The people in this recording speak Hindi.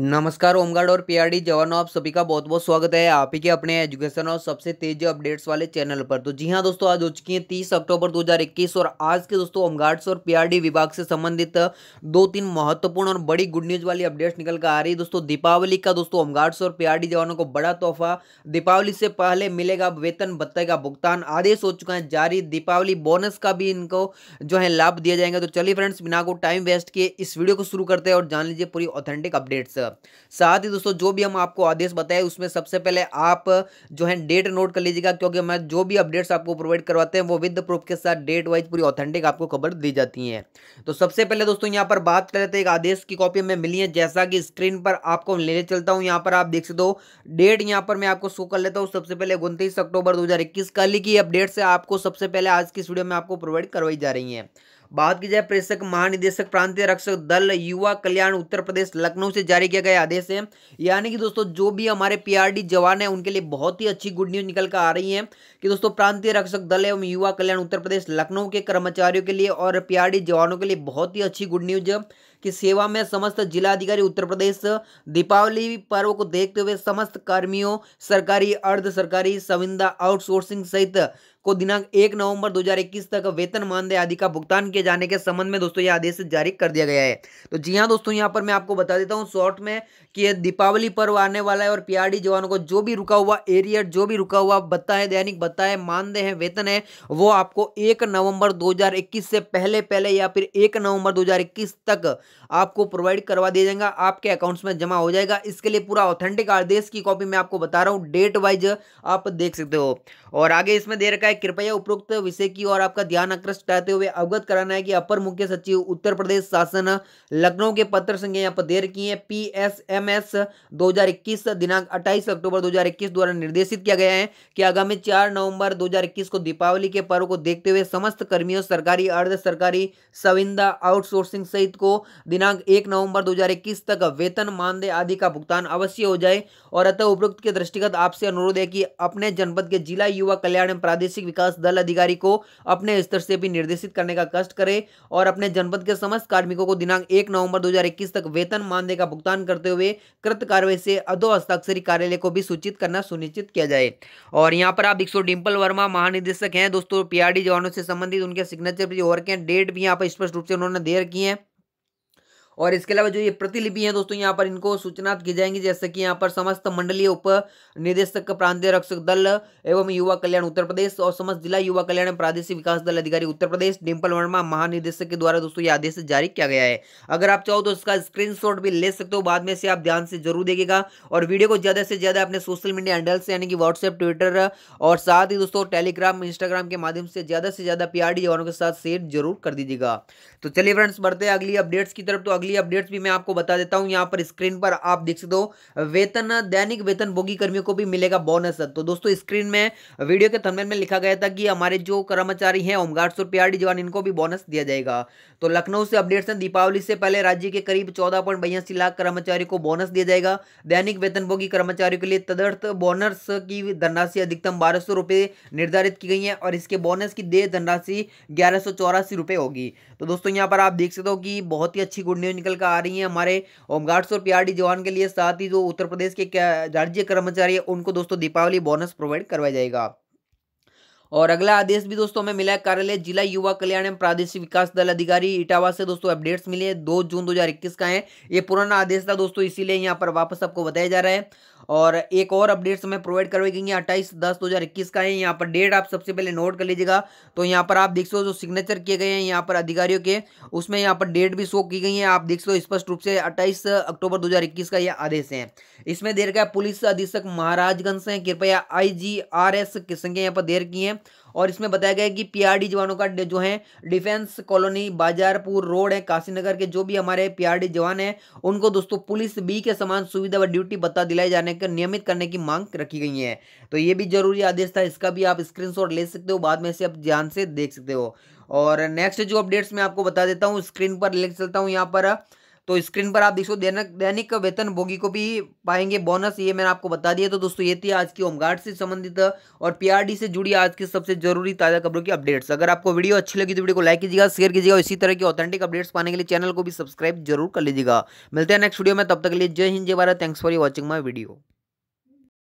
नमस्कार होमगार्ड और पीआरडी जवानों आप सभी का बहुत बहुत स्वागत है आप ही के अपने एजुकेशन और सबसे तेज अपडेट्स वाले चैनल पर तो जी हाँ दोस्तों आज हो चुकी है 30 अक्टूबर 2021 और आज के दोस्तों होमगार्ड्स और पीआरडी विभाग से संबंधित दो तीन महत्वपूर्ण और बड़ी गुड न्यूज वाली अपडेट्स निकल कर आ रही है दोस्तों दीपावली का दोस्तों होमगार्ड्स और पीआरडी जवानों को बड़ा तोहफा दीपावली से पहले मिलेगा वेतन भत्ते का भुगतान आदेश हो चुका है जारी दीपावली बोनस का भी इनको जो है लाभ दिया जाएगा तो चलिए फ्रेंड्स बिना को टाइम वेस्ट किए इस वीडियो को शुरू करते हैं और जान लीजिए पूरी ऑथेंटिक अपडेट्स जाएगा साथ ही दोस्तों जो भी हम आपको आदेश बताए उसमें सबसे पहले आप जो है डेट नोट कर लीजिएगा क्योंकि मैं जो भी अपडेट्स आपको प्रोवाइड करवाते हैं वो विद प्रूफ के साथ डेट वाइज पूरी ऑथेंटिक आपको खबर दी जाती है तो सबसे पहले दोस्तों यहाँ पर बात कर लेते हैं एक आदेश की कॉपी हमें मिली है जैसा कि स्क्रीन पर आपको लेने चलता हूँ यहाँ पर आप देख सकते हो डेट यहाँ पर मैं आपको शो कर लेता हूँ सबसे पहले उनतीस अक्टूबर दो हज़ार कल की से आपको सबसे पहले आज की स्टूडियो में आपको प्रोवाइड करवाई जा रही है बात की जाए प्रेस महानिदेशक प्रांतीय रक्षक दल युवा कल्याण उत्तर प्रदेश लखनऊ से जारी किया गया आदेश है यानी कि दोस्तों जो भी हमारे पीआरडी जवान है उनके लिए बहुत ही अच्छी गुड न्यूज निकल कर आ रही है कि दोस्तों प्रांतीय रक्षक दल एवं युवा कल्याण उत्तर प्रदेश लखनऊ के कर्मचारियों के लिए और पी जवानों के लिए बहुत ही अच्छी गुड न्यूज कि सेवा में समस्त जिलाधिकारी उत्तर प्रदेश दीपावली पर्व को देखते हुए समस्त कर्मियों सरकारी अर्ध सरकारी संविदा आउटसोर्सिंग सहित को दिनांक एक नवंबर 2021 तक वेतन मानदेय आदि का भुगतान किए जाने के संबंध में दोस्तों यह आदेश जारी कर दिया गया है तो जी हाँ दोस्तों यहाँ पर मैं आपको बता देता हूँ शॉर्ट में कि यह दीपावली पर्व आने वाला है और पीआरडी जवानों को जो भी रुका हुआ एरियर जो भी रुका हुआ बत्ता है दैनिक बता है मानदेय है वेतन है वो आपको एक नवम्बर दो से पहले पहले या फिर एक नवंबर दो तक आपको प्रोवाइड करवा दिया जाएगा आपके अकाउंट्स में जमा हो जाएगा इसके लिए पूरा ऑथेंटिक आदेश की कॉपी मैं आपको बता रहा हूँ डेट वाइज आप देख सकते हो और आगे इसमें दे रखा है कृपया उपरोक्त विषय की और आपका ध्यान आकृष्ट करते हुए अवगत कराना है कि अपर मुख्य सचिव उत्तर प्रदेश शासन लखनऊ के पत्र संख्या यहाँ पर दे रखी है पी एस एम एस दो हजार इक्कीस दिनांक अट्ठाईस अक्टूबर दो हजार इक्कीस द्वारा निर्देशित किया गया है कि आगामी चार नवंबर दो हजार इक्कीस को दीपावली के पर्व को देखते हुए समस्त कर्मियों सरकारी अर्ध सरकारी सविंदा आउटसोर्सिंग सहित को दिनांक एक नवंबर 2021 तक वेतन मानदेय आदि का भुगतान अवश्य हो जाए और अतः उपरोक्त के दृष्टिगत आपसे अनुरोध है कि अपने जनपद के जिला युवा कल्याण एवं प्रादेशिक विकास दल अधिकारी को अपने स्तर से भी निर्देशित करने का कष्ट करे और अपने जनपद के समस्त कार्मिकों को दिनांक एक नवम्बर दो तक वेतन मानदेय का भुगतान करते हुए कृत कार्रवाई से अधो हस्ताक्षरी कार्यालय को भी सूचित करना सुनिश्चित किया जाए और यहाँ पर आप एक डिम्पल वर्मा महानिदेशक हैं दोस्तों पीआरडी जवानों से संबंधित उनके सिग्नेचर भी और डेट भी यहाँ पर स्पष्ट रूप से उन्होंने दे रखी है और इसके अलावा जो ये प्रतिलिपि है दोस्तों यहाँ पर इनको सूचना की जाएंगी जैसे कि यहाँ पर समस्त मंडलीय उप निदेशक प्रांतीय रक्षक दल एवं युवा कल्याण उत्तर प्रदेश और समस्त जिला युवा कल्याण प्रादेशिक विकास दल अधिकारी उत्तर प्रदेश डिम्पल वर्मा महानिदेशक के द्वारा दोस्तों ये आदेश जारी किया गया है अगर आप चाहो तो इसका स्क्रीनशॉट भी ले सकते हो बाद में से आप ध्यान से जरूर देखेगा और वीडियो को ज़्यादा से ज़्यादा अपने सोशल मीडिया हैंडल से यानी कि व्हाट्सएप ट्विटर और साथ ही दोस्तों टेलीग्राम इंस्टाग्राम के माध्यम से ज़्यादा से ज़्यादा पी आर के साथ शेयर जरूर कर दीजिएगा तो चलिए फ्रेंड्स बढ़ते हैं अगली अपडेट्स की तरफ तो अगली अगली अपडेट्स भी मैं आपको बता देता हूं यहां पर स्क्रीन पर आप देख सकते हो वेतन दैनिक वेतन भोगी कर्मियों को भी मिलेगा बोनस तो दोस्तों स्क्रीन में वीडियो के थंबनेल में लिखा गया था कि हमारे जो कर्मचारी हैं होमगार्ड और पीआरडी जवान इनको भी बोनस दिया जाएगा तो लखनऊ से अपडेट्स हैं दीपावली से पहले राज्य के करीब चौदह लाख कर्मचारी को बोनस दिया जाएगा दैनिक वेतन भोगी कर्मचारियों के लिए तदर्थ बोनस की धनराशि अधिकतम बारह सौ निर्धारित की गई है और इसके बोनस की देय धनराशि ग्यारह सौ चौरासी रुपये होगी तो दोस्तों यहाँ पर आप देख सकते हो कि बहुत ही अच्छी गुड न्यूज निकल कर आ रही हैं हमारे होमगार्ड्स और पी जवान के लिए साथ ही जो उत्तर प्रदेश के राज्य कर्मचारी है उनको दोस्तों दीपावली बोनस प्रोवाइड करवाया जाएगा और अगला आदेश भी दोस्तों हमें मिला है कार्यालय जिला युवा कल्याण एवं प्रादेशिक विकास दल अधिकारी इटावा से दोस्तों अपडेट्स मिले हैं दो जून 2021 का है ये पुराना आदेश था दोस्तों इसीलिए यहाँ पर वापस आपको बताया जा रहा है और एक और अपडेट्स हमें प्रोवाइड करवाई गई हैं अट्ठाईस दस दो हजार इक्कीस का है यहाँ पर डेट आप सबसे पहले नोट कर लीजिएगा तो यहाँ पर आप देख सो जो सिग्नेचर किए गए हैं यहाँ पर अधिकारियों के उसमें यहाँ पर डेट भी शो की गई है आप देख सो स्पष्ट रूप से अट्ठाईस अक्टूबर दो का यह आदेश है इसमें देर का पुलिस अधीक्षक महाराजगंज से कृपया आई जी आर एस की संख्या यहाँ पर देर की है और इसमें बताया गया है कि पीआरडी जवानों का जो है डिफेंस कॉलोनी बाजारपुर रोड है काशीनगर के जो भी हमारे पीआरडी जवान हैं उनको दोस्तों पुलिस बी के समान सुविधा व ड्यूटी बता दिलाए जाने का नियमित करने की मांग रखी गई है तो ये भी जरूरी आदेश था इसका भी आप स्क्रीन ले सकते हो बाद में से आप ध्यान से देख सकते हो और नेक्स्ट जो अपडेट्स मैं आपको बता देता हूँ स्क्रीन पर ले चलता हूँ यहाँ पर तो स्क्रीन पर आप देखो दैनिक दैनिक वेतन भोगी को भी पाएंगे बोनस ये मैंने आपको बता दिया तो दोस्तों ये थी आज की होमगार्ड से संबंधित और पीआरडी से जुड़ी आज की सबसे जरूरी ताज़ा खबरों की अपडेट्स अगर आपको वीडियो अच्छी लगी तो वीडियो को लाइक कीजिएगा शेयर कीजिएगा इसी तरह की ऑथेंटिक अपडेट्स पाने के लिए चैनल को भी सब्सक्राइब जरूर कर लीजिएगा मिलते हैं नेक्स्ट वीडियो में तब तक के लिए जय हिंद जय Bharat thanks for watching my video